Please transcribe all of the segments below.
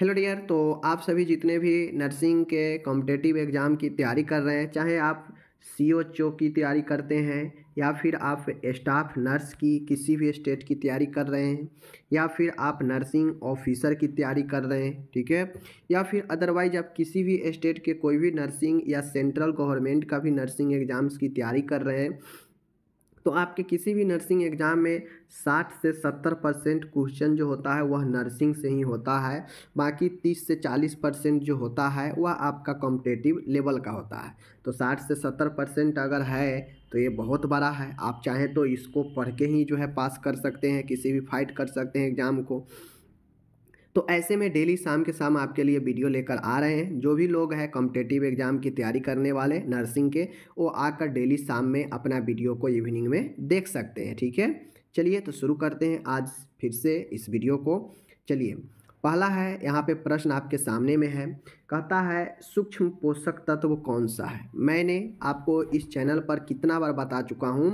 hello dear तो आप सभी जितने भी नर्सिंग के कॉम्पिटेटिव एग्ज़ाम की तैयारी कर रहे हैं चाहे आप सी ओ चो की तैयारी करते हैं या फिर आप स्टाफ नर्स की किसी भी स्टेट की तैयारी कर रहे हैं या फिर आप नर्सिंग ऑफिसर की तैयारी कर रहे हैं ठीक है या फिर अदरवाइज आप किसी भी स्टेट के कोई भी नर्सिंग या सेंट्रल गवर्नमेंट का भी नर्सिंग एग्ज़ाम्स की तैयारी कर रहे हैं तो आपके किसी भी नर्सिंग एग्ज़ाम में साठ से सत्तर परसेंट क्वेश्चन जो होता है वह नर्सिंग से ही होता है बाकी तीस से चालीस परसेंट जो होता है वह आपका कॉम्पिटेटिव लेवल का होता है तो साठ से सत्तर परसेंट अगर है तो ये बहुत बड़ा है आप चाहें तो इसको पढ़ के ही जो है पास कर सकते हैं किसी भी फाइट कर सकते हैं एग्ज़ाम को तो ऐसे में डेली शाम के शाम आपके लिए वीडियो लेकर आ रहे हैं जो भी लोग हैं कॉम्पिटेटिव एग्जाम की तैयारी करने वाले नर्सिंग के वो आकर डेली शाम में अपना वीडियो को इवनिंग में देख सकते हैं ठीक है चलिए तो शुरू करते हैं आज फिर से इस वीडियो को चलिए पहला है यहाँ पे प्रश्न आपके सामने में है कहता है सूक्ष्म पोषक तत्व कौन सा है मैंने आपको इस चैनल पर कितना बार बता चुका हूँ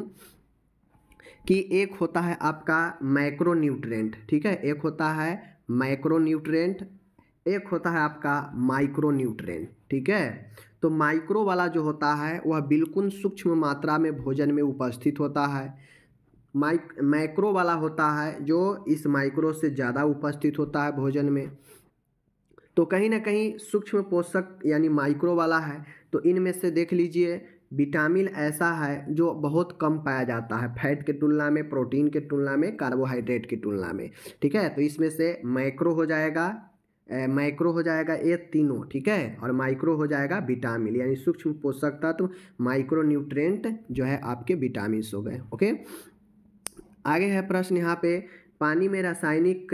कि एक होता है आपका माइक्रोन्यूट्रेंट ठीक है एक होता है माइक्रो न्यूट्रेंट एक होता है आपका माइक्रो न्यूट्रेंट ठीक है तो माइक्रो वाला जो होता है वह बिल्कुल सूक्ष्म मात्रा में भोजन में उपस्थित होता है माइक माइक्रो वाला होता है जो इस माइक्रो से ज़्यादा उपस्थित होता है भोजन में तो कहीं ना कहीं सूक्ष्म पोषक यानी माइक्रो वाला है तो इनमें से देख लीजिए विटामिन ऐसा है जो बहुत कम पाया जाता है फैट के तुलना में प्रोटीन के तुलना में कार्बोहाइड्रेट की तुलना में ठीक है तो इसमें से माइक्रो हो जाएगा माइक्रो हो जाएगा ये तीनों ठीक है और माइक्रो हो जाएगा विटामिन यानी सूक्ष्म पोषक तत्व तो माइक्रो न्यूट्रेंट जो है आपके विटामिन हो गए ओके आगे है प्रश्न यहाँ पे पानी में रासायनिक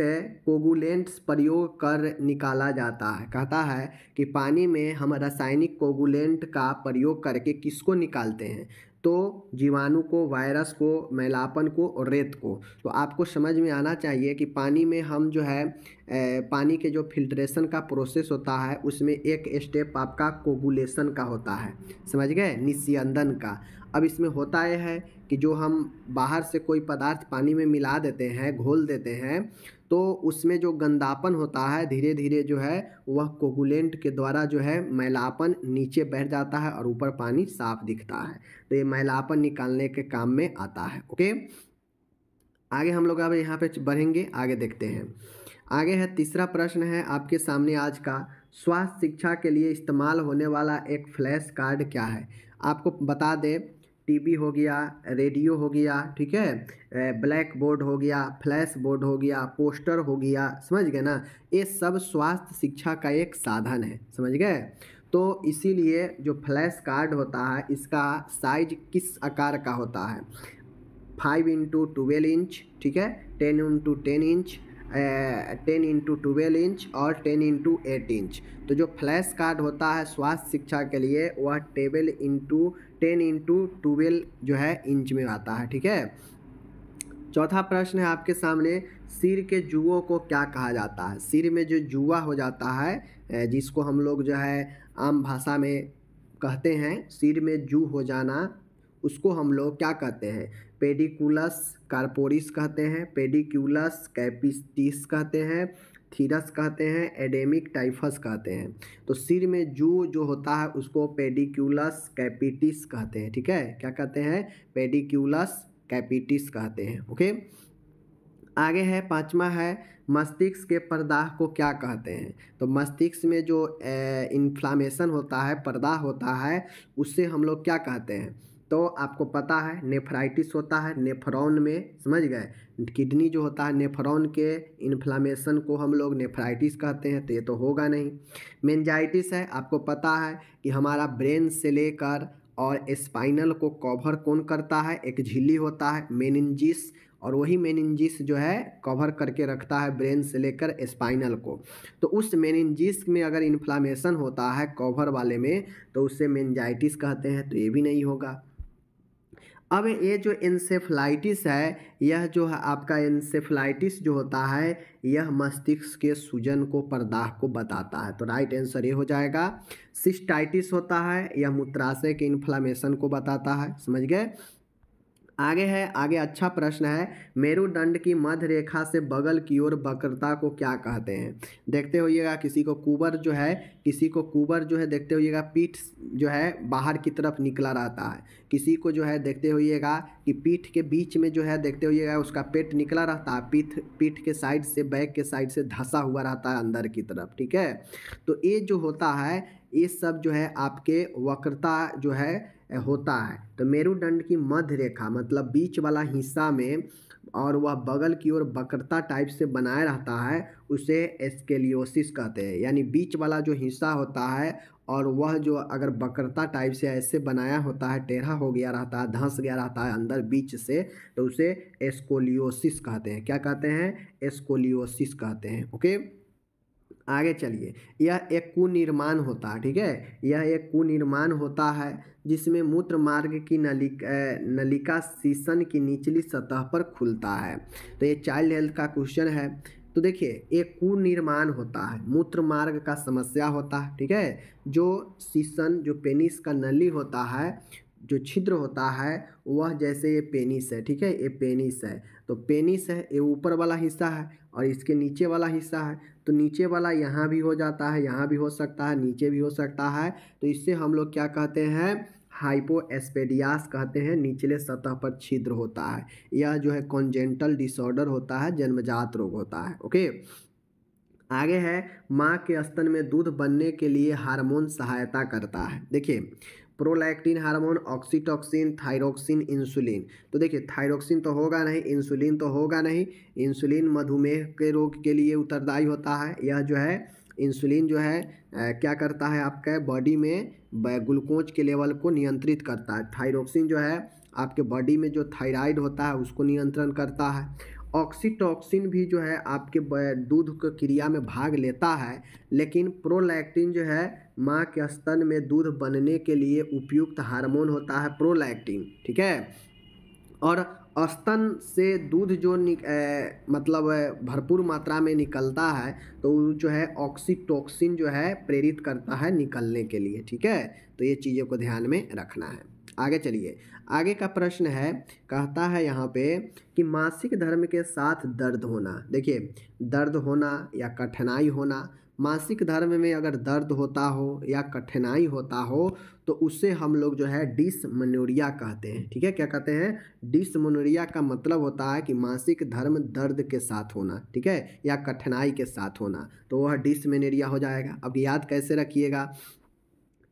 कोगुलेंट्स प्रयोग कर निकाला जाता है कहता है कि पानी में हम रासायनिक कोगुलेंट का प्रयोग करके किसको निकालते हैं तो जीवाणु को वायरस को मैलापन को और रेत को तो आपको समझ में आना चाहिए कि पानी में हम जो है पानी के जो फिल्ट्रेशन का प्रोसेस होता है उसमें एक स्टेप आपका कोगुलेशन का होता है समझ गए निस्यंदन का अब इसमें होता यह है कि जो हम बाहर से कोई पदार्थ पानी में मिला देते हैं घोल देते हैं तो उसमें जो गंदापन होता है धीरे धीरे जो है वह कोगुलेंट के द्वारा जो है मैलापन नीचे बैठ जाता है और ऊपर पानी साफ दिखता है तो ये मैलापन निकालने के काम में आता है ओके आगे हम लोग अब यहाँ पे बढ़ेंगे आगे देखते हैं आगे है तीसरा प्रश्न है आपके सामने आज का स्वास्थ्य शिक्षा के लिए इस्तेमाल होने वाला एक फ्लैश कार्ड क्या है आपको बता दें टीवी हो गया रेडियो हो गया ठीक है ब्लैक बोर्ड हो गया फ्लैश बोर्ड हो गया पोस्टर हो गया समझ गए ना ये सब स्वास्थ्य शिक्षा का एक साधन है समझ गए तो इसीलिए जो फ्लैश कार्ड होता है इसका साइज किस आकार का होता है फाइव इंटू ट्वेल्व इंच ठीक है ten into ten inch ten into twelve inch और टेन इंटू एट इंच तो जो फ्लैश कार्ड होता है स्वास्थ्य शिक्षा के लिए वह table into ten into twelve जो है इंच में आता है ठीक है चौथा प्रश्न है आपके सामने सिर के जुओं को क्या कहा जाता है सिर में जो जुआ हो जाता है जिसको हम लोग जो है आम भाषा में कहते हैं सिर में जू हो जाना उसको हम लोग क्या कहते हैं पेडिकुलस कार्पोरिस कहते हैं पेडिक्यूलस कैपिस्टिस कहते हैं थीरस कहते हैं एडेमिक टाइफस कहते हैं तो सिर में जू जो होता है उसको पेडिक्यूलस कैपिटिस कहते हैं ठीक है क्या कहते हैं पेडिक्यूलस कैपिटिस कहते हैं ओके आगे है पांचवा है मस्तिष्क के पर्दाह को क्या कहते हैं तो मस्तिष्क में जो इन्फ्लामेशन होता है पर्दाह होता है उससे हम लोग क्या कहते हैं तो आपको पता है नेफ्राइटिस होता है नेफ्रॉन में समझ गए किडनी जो होता है नेफ्रॉन के इन्फ्लामेशन को हम लोग नेफ्राइटिस कहते हैं तो ये तो होगा नहीं मेनजाइटिस है आपको पता है कि हमारा ब्रेन से लेकर और स्पाइनल को कवर कौन करता है एक झिल्ली होता है मेनिनजिस और वही मेनिनजिस जो है कवर करके रखता है ब्रेन से लेकर स्पाइनल को तो उस मेनिनजिस में अगर इन्फ्लामेशन होता है कवर वाले में तो उसे मेनजाइटिस कहते हैं तो ये भी नहीं होगा अब ये जो इंसेफ्लाइटिस है यह जो है आपका इंसेफ्लाइटिस जो होता है यह मस्तिष्क के सूजन को प्रदाह को बताता है तो राइट आंसर ये हो जाएगा सिस्टाइटिस होता है यह मूत्राशय के इन्फ्लामेशन को बताता है समझ गए आगे है आगे अच्छा प्रश्न है मेरुदंड की मध्य रेखा से बगल की ओर वक्रता को क्या कहते हैं देखते होइएगा किसी को कुबर जो है किसी को कुबर जो है देखते होइएगा पीठ जो है बाहर की तरफ निकला रहता है किसी को जो है देखते होइएगा कि पीठ के बीच में जो है देखते होइएगा उसका पेट निकला रहता है पीठ पीठ के साइड से बैक के साइड से धंसा हुआ रहता है अंदर की तरफ ठीक है तो ये जो होता है ये सब जो है आपके वक्रता जो है होता है तो मेरुदंड की मध्य रेखा मतलब बीच वाला हिस्सा में और वह बगल की ओर वक्रता टाइप से बनाए रहता है उसे एस्केलियोसिस कहते हैं यानी बीच वाला जो हिस्सा होता है और वह जो अगर बकरता टाइप से ऐसे बनाया होता है टेढ़ा हो गया रहता है धंस गया रहता है अंदर बीच से तो उसे एस्कोलियोसिस कहते हैं क्या कहते हैं एस्कोलियोसिस कहते हैं ओके आगे चलिए यह एक कुनिर्माण होता है ठीक है यह एक कुनिर्माण होता है जिसमें मूत्र मार्ग की नलिका नलिका सीसन की निचली सतह पर खुलता है तो ये चाइल्ड हेल्थ का क्वेश्चन है तो देखिए एक कुनिर्माण होता है मूत्र मार्ग का समस्या होता है ठीक है जो सीसन जो पेनिस का नली होता है जो छिद्र होता है वह जैसे ये पेनिस है ठीक है ये पेनिस है तो पेनिस है ये ऊपर वाला हिस्सा है और इसके नीचे वाला हिस्सा है तो नीचे वाला यहाँ भी हो जाता है यहाँ भी हो सकता है नीचे भी हो सकता है तो इससे हम लोग क्या कहते हैं एस्पेडियास कहते हैं निचले सतह पर छिद्र होता है यह जो है कॉन्जेंटल डिसऑर्डर होता है जन्मजात रोग होता है ओके आगे है माँ के स्तन में दूध बनने के लिए हार्मोन सहायता करता है देखिए prolactin hormone oxytocin thyroxine insulin तो देखिए थायरोक्सिन तो होगा नहीं इंसुलिन तो होगा नहीं इंसुलिन मधुमेह के रोग के लिए उत्तरदायी होता है यह जो है इंसुलिन जो है आ, क्या करता है आपके बॉडी में ग्लूकोज के लेवल को नियंत्रित करता है थायरोक्सिन जो है आपके बॉडी में जो थायराइड होता है उसको नियंत्रण करता है ऑक्सीटॉक्सिन भी जो है आपके दूध के क्रिया में भाग लेता है लेकिन प्रोलैक्टिन जो है माँ के स्तन में दूध बनने के लिए उपयुक्त हार्मोन होता है प्रोलैक्टिन ठीक है और स्तन से दूध जो निक ए, मतलब भरपूर मात्रा में निकलता है तो जो है ऑक्सीटॉक्सिन जो है प्रेरित करता है निकलने के लिए ठीक है तो ये चीज़ों को ध्यान में रखना है आगे चलिए आगे का प्रश्न है कहता है यहाँ पे कि मासिक धर्म के साथ दर्द होना देखिए दर्द होना या कठिनाई होना मासिक धर्म में अगर दर्द होता हो या कठिनाई होता हो तो उसे हम लोग जो है डिसमनोरिया कहते हैं ठीक है क्या कहते हैं डिसमनोरिया का मतलब होता है कि मासिक धर्म दर्द के साथ होना ठीक है या कठिनाई के साथ होना तो वह डिसमेनोरिया हो जाएगा अब याद कैसे रखिएगा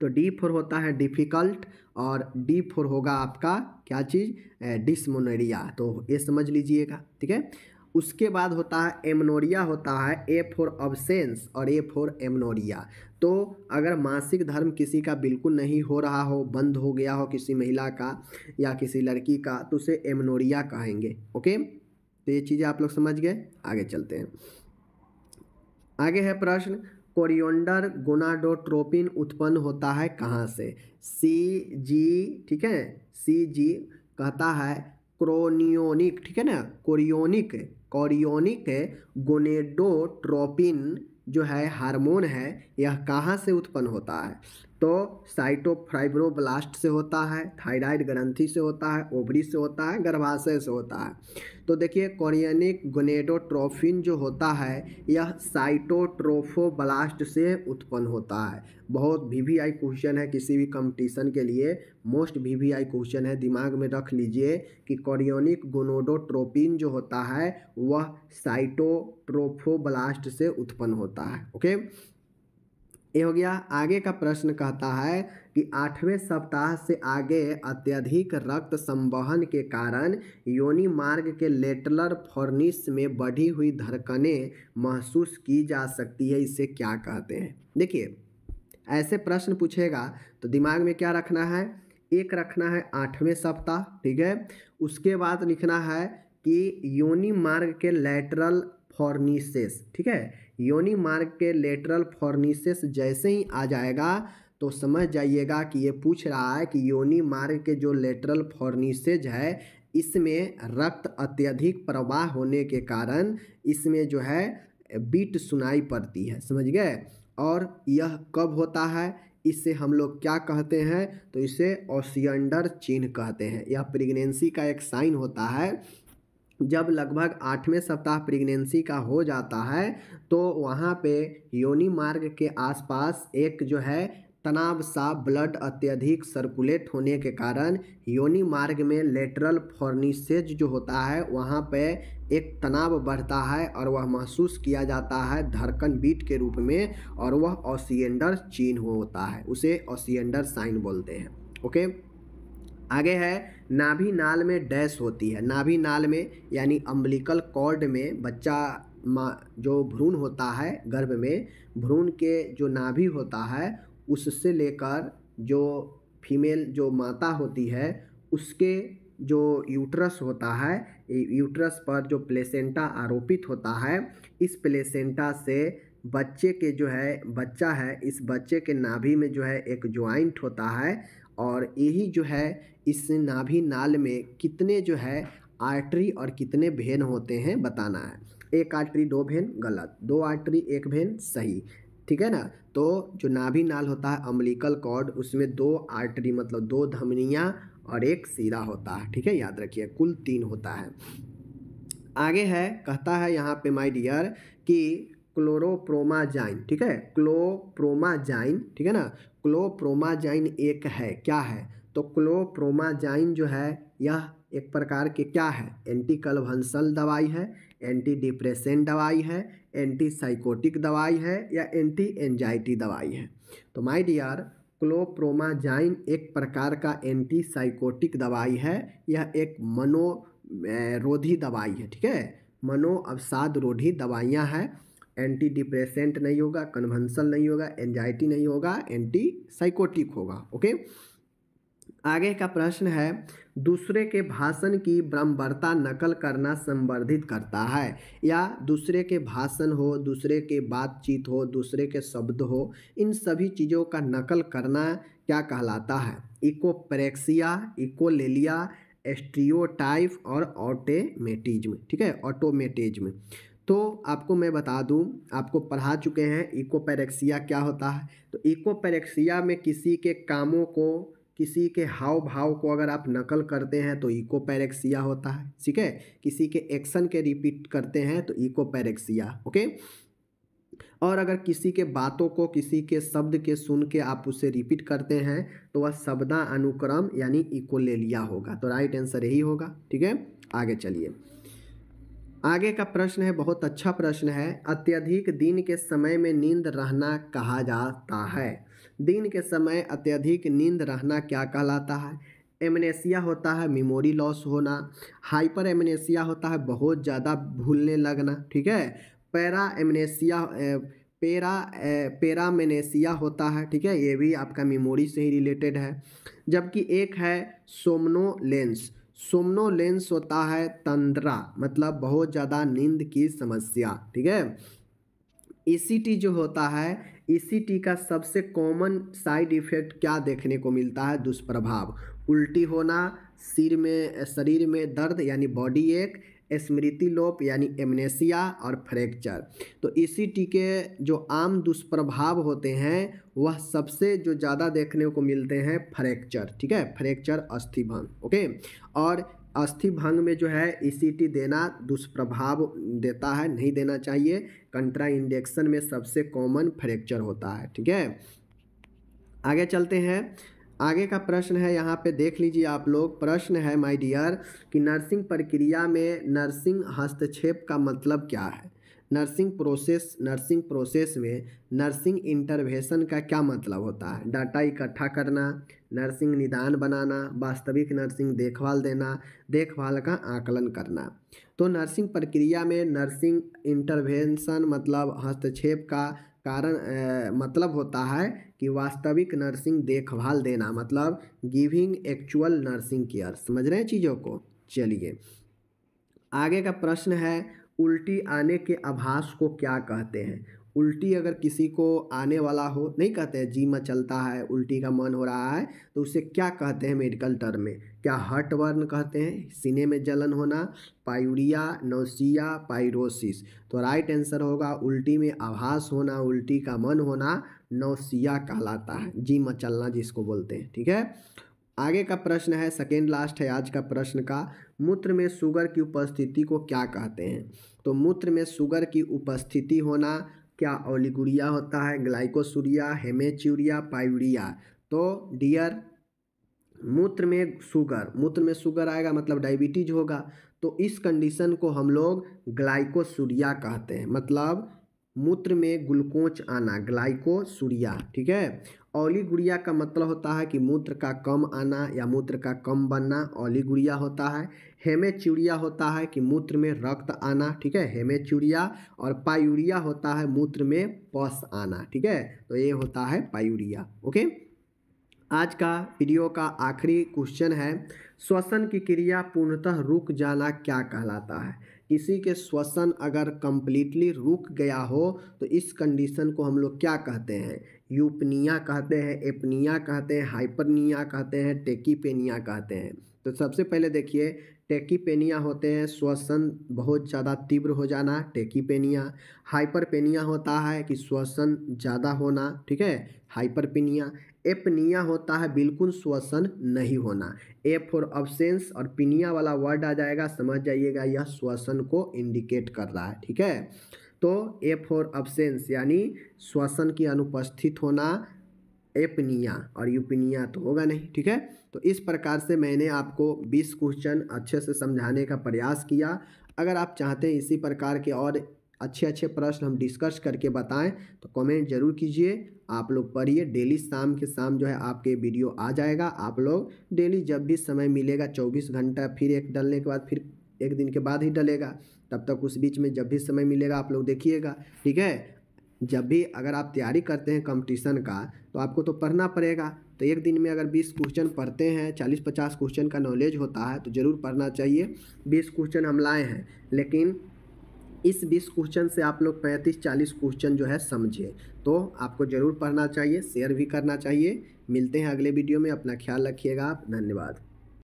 तो डी फोर होता है डिफ़िकल्ट और डी फोर होगा आपका क्या चीज़ डिसमोनोरिया तो ये समझ लीजिएगा ठीक है उसके बाद होता है एमनोरिया होता है ए फोर अबसेंस और ए फोर एमनोरिया तो अगर मासिक धर्म किसी का बिल्कुल नहीं हो रहा हो बंद हो गया हो किसी महिला का या किसी लड़की का तो उसे एमनोरिया कहेंगे ओके तो ये चीज़ें आप लोग समझ गए आगे चलते हैं आगे है प्रश्न कोरियोंडर गोनाडोट्रोपिन उत्पन्न होता है कहाँ से सी जी ठीक है सी जी कहता है क्रोनियोनिक ठीक है ना कोरियोनिक कोरियोनिक गोनेडोट्रोपिन जो है हार्मोन है यह कहाँ से उत्पन्न होता है तो साइटोफाइब्रोब्लास्ट से होता है थायराइड ग्रंथि से होता है ओबरी से होता है गर्भाशय से होता है तो देखिए कोरियनिक गोनेडोट्रोफिन जो होता है यह साइटोट्रोफोब्लास्ट से उत्पन्न होता है बहुत वी वी आई क्वेश्चन है किसी भी कंपटीशन के लिए most V V I question है दिमाग में रख लीजिए कि कॉरियोनिक गोनोडोट्रोपिन जो होता है वह साइटोट्रोफोब्लास्ट से उत्पन्न होता है ओके ये हो गया आगे का प्रश्न कहता है कि आठवें सप्ताह से आगे अत्यधिक रक्त संवहन के कारण योनि मार्ग के लेटलर फॉर्निस में बढ़ी हुई धड़कने महसूस की जा सकती है इसे क्या कहते हैं देखिए ऐसे प्रश्न पूछेगा तो दिमाग में क्या रखना है एक रखना है आठवें सप्ताह ठीक है उसके बाद लिखना है कि योनि मार्ग के लेटरल फॉर्निसेस ठीक है योनि मार्ग के लेटरल फॉर्निसेस जैसे ही आ जाएगा तो समझ जाइएगा कि ये पूछ रहा है कि योनि मार्ग के जो लेटरल फॉर्निसेज है इसमें रक्त अत्यधिक प्रवाह होने के कारण इसमें जो है बीट सुनाई पड़ती है समझ गए और यह कब होता है इससे हम लोग क्या कहते हैं तो इसे ओसियंडर चिन्ह कहते हैं यह प्रेगनेंसी का एक साइन होता है जब लगभग आठवें सप्ताह प्रेगनेंसी का हो जाता है तो वहाँ पे योनि मार्ग के आसपास एक जो है तनाव सा ब्लड अत्यधिक सर्कुलेट होने के कारण योनि मार्ग में लेटरल फॉर्निसेज जो होता है वहाँ पे एक तनाव बढ़ता है और वह महसूस किया जाता है धड़कन बीट के रूप में और वह ऑसियंडर चीन होता है उसे ऑसियंडर साइन बोलते हैं ओके आगे है नाभि नाल में डैश होती है नाभि नाल में यानी अम्बलिकल कॉर्ड में बच्चा मा जो भ्रूण होता है गर्भ में भ्रूण के जो नाभि होता है उससे लेकर जो फीमेल जो माता होती है उसके जो यूट्रस होता है यूट्रस पर जो प्लेसेंटा आरोपित होता है इस प्लेसेंटा से बच्चे के जो है बच्चा है इस बच्चे के नाभि में जो है एक ज्वाइंट होता है और यही जो है इस नाभि नाल में कितने जो है आर्टरी और कितने भेन होते हैं बताना है एक आर्टरी दो भेन गलत दो आर्टरी एक भेन सही ठीक है ना तो जो नाभि नाल होता है अम्बिलिकल कॉर्ड उसमें दो आर्टरी मतलब दो धमनियाँ और एक सीधा होता है ठीक है याद रखिए कुल तीन होता है आगे है कहता है यहाँ पे माय डियर कि क्लोरोप्रोमाजाइन ठीक है क्लोप्रोमाजाइन ठीक है ना क्लोप्रोमाजाइन एक है क्या है तो क्लोप्रोमाजाइन जो है यह एक प्रकार के क्या है एंटी कलभंसल दवाई है एंटी डिप्रेशन दवाई है एंटी साइकोटिक दवाई है या एंटी एंजाइटी दवाई है तो माय डियर क्लोप्रोमाजाइन एक प्रकार का एंटी साइकोटिक दवाई है यह एक मनो रोधी दवाई है ठीक है मनो अवसाद रोधी दवाइयाँ हैं एंटी डिप्रेशेंट नहीं होगा कन्वेंसल नहीं होगा एंजाइटी नहीं होगा एंटी साइकोटिक होगा ओके आगे का प्रश्न है दूसरे के भाषण की ब्रह्मवर्ता नकल करना संवर्धित करता है या दूसरे के भाषण हो दूसरे के बातचीत हो दूसरे के शब्द हो इन सभी चीज़ों का नकल करना क्या कहलाता है इकोप्रेक्सिया इकोलेलिया एस्ट्रियोटाइप और ऑटोमेटिज्म ठीक है ऑटोमेटिज्म तो आपको मैं बता दूं आपको पढ़ा चुके हैं इकोपेरेक्सिया क्या होता है तो इकोपेरेक्सिया में किसी के कामों को किसी के हाव भाव को अगर आप नकल करते हैं तो इकोपैरेक्सिया होता है ठीक है किसी के एक्शन के रिपीट करते हैं तो इकोपैरेक्सिया ओके और अगर किसी के बातों को किसी के शब्द के सुन के आप उसे रिपीट करते हैं तो वह शब्दा अनुक्रम यानी इकोलेलिया होगा तो राइट आंसर यही होगा ठीक है आगे चलिए आगे का प्रश्न है बहुत अच्छा प्रश्न है अत्यधिक दिन के समय में नींद रहना कहा जाता है दिन के समय अत्यधिक नींद रहना क्या कहलाता है एमनेसिया होता है मेमोरी लॉस होना हाइपर एमनेसिया होता है बहुत ज़्यादा भूलने लगना ठीक है पैरा एमनेसिया पेरा पेरामेनेसिया होता है ठीक है ये भी आपका मेमोरी से ही रिलेटेड है जबकि एक है सोमनोलेंस सोमनोलेंस होता है तंद्रा मतलब बहुत ज़्यादा नींद की समस्या ठीक है ई जो होता है ईसीटी का सबसे कॉमन साइड इफेक्ट क्या देखने को मिलता है दुष्प्रभाव उल्टी होना सिर में शरीर में दर्द यानी बॉडी एक स्मृति लोप यानी एमनेसिया और फ्रैक्चर तो ई के जो आम दुष्प्रभाव होते हैं वह सबसे जो ज़्यादा देखने को मिलते हैं फ्रैक्चर ठीक है फ्रैक्चर अस्थिभंग ओके और अस्थि भंग में जो है ईसीटी e देना दुष्प्रभाव देता है नहीं देना चाहिए कंट्रा इंडेक्शन में सबसे कॉमन फ्रैक्चर होता है ठीक है आगे चलते हैं आगे का प्रश्न है यहाँ पे देख लीजिए आप लोग प्रश्न है माय डियर कि नर्सिंग प्रक्रिया में नर्सिंग हस्तक्षेप का मतलब क्या है नर्सिंग प्रोसेस नर्सिंग प्रोसेस में नर्सिंग इंटरवेंशन का क्या मतलब होता है डाटा इकट्ठा करना नर्सिंग निदान बनाना वास्तविक नर्सिंग देखभाल देना देखभाल का आकलन करना तो नर्सिंग प्रक्रिया में नर्सिंग इंटरवेंशन मतलब हस्तक्षेप का कारण ए, मतलब होता है कि वास्तविक नर्सिंग देखभाल देना मतलब गिविंग एक्चुअल नर्सिंग केयर समझ रहे हैं चीज़ों को चलिए आगे का प्रश्न है उल्टी आने के आभास को क्या कहते हैं उल्टी अगर किसी को आने वाला हो नहीं कहते हैं जी मचलता है उल्टी का मन हो रहा है तो उसे क्या कहते हैं मेडिकल टर्म में क्या हट वर्न कहते हैं सीने में जलन होना पायूरिया नौसिया पायरोसिस तो राइट आंसर होगा उल्टी में आभास होना उल्टी का मन होना नौसिया कहलाता है जी मचलना जिसको बोलते हैं ठीक है आगे का प्रश्न है सेकेंड लास्ट है आज का प्रश्न का मूत्र में शुगर की उपस्थिति को क्या कहते हैं तो मूत्र में शुगर की उपस्थिति होना क्या ओलिगुरिया होता है ग्लाइकोसूरिया हेमेच्यूरिया पायूरिया तो डियर मूत्र में शुगर मूत्र में शुगर आएगा मतलब डायबिटीज होगा तो इस कंडीशन को हम लोग ग्लाइकोसूरिया कहते हैं मतलब मूत्र में ग्लूकोज आना ग्लाइकोसूरिया ठीक है गुड़िया का मतलब होता है कि मूत्र का कम आना या मूत्र का कम बनना गुड़िया होता है चिड़िया होता है कि मूत्र में रक्त आना ठीक है चिड़िया और पायूरिया होता है मूत्र में पस आना ठीक है तो ये होता है पायूरिया ओके आज का वीडियो का आखिरी क्वेश्चन है श्वसन की क्रिया पूर्णतः रुक जाना क्या कहलाता है किसी के श्वसन अगर कंप्लीटली रुक गया हो तो इस कंडीशन को हम लोग क्या कहते हैं यूपनिया कहते हैं एपनिया कहते हैं हाइपरनिया कहते हैं टेकीपेनिया कहते हैं तो सबसे पहले देखिए टेकीपेनिया होते हैं श्वसन बहुत ज़्यादा तीव्र हो जाना टेकीपेनिया हाइपरपेनिया होता है कि श्वसन ज़्यादा होना ठीक है हाइपरपेनिया एपनिया होता है बिल्कुल श्वसन नहीं होना ए फॉर अब्सेंस और पिनिया वाला वर्ड आ जाएगा समझ जाइएगा यह श्वसन को इंडिकेट कर रहा है ठीक है तो ए फॉर अब्सेंस यानी श्वसन की अनुपस्थित होना एपनिया और यूपिनिया तो होगा नहीं ठीक है तो इस प्रकार से मैंने आपको 20 क्वेश्चन अच्छे से समझाने का प्रयास किया अगर आप चाहते हैं इसी प्रकार के और अच्छे अच्छे प्रश्न हम डिस्कस करके बताएं तो कमेंट जरूर कीजिए आप लोग पढ़िए डेली शाम के शाम जो है आपके वीडियो आ जाएगा आप लोग डेली जब भी समय मिलेगा 24 घंटा फिर एक डलने के बाद फिर एक दिन के बाद ही डलेगा तब तक उस बीच में जब भी समय मिलेगा आप लोग देखिएगा ठीक है जब भी अगर आप तैयारी करते हैं कंपटीशन का तो आपको तो पढ़ना पड़ेगा तो एक दिन में अगर 20 क्वेश्चन पढ़ते हैं 40-50 क्वेश्चन का नॉलेज होता है तो ज़रूर पढ़ना चाहिए 20 क्वेश्चन हम लाए हैं लेकिन इस 20 क्वेश्चन से आप लोग 35-40 क्वेश्चन जो है समझे तो आपको ज़रूर पढ़ना चाहिए शेयर भी करना चाहिए मिलते हैं अगले वीडियो में अपना ख्याल रखिएगा आप धन्यवाद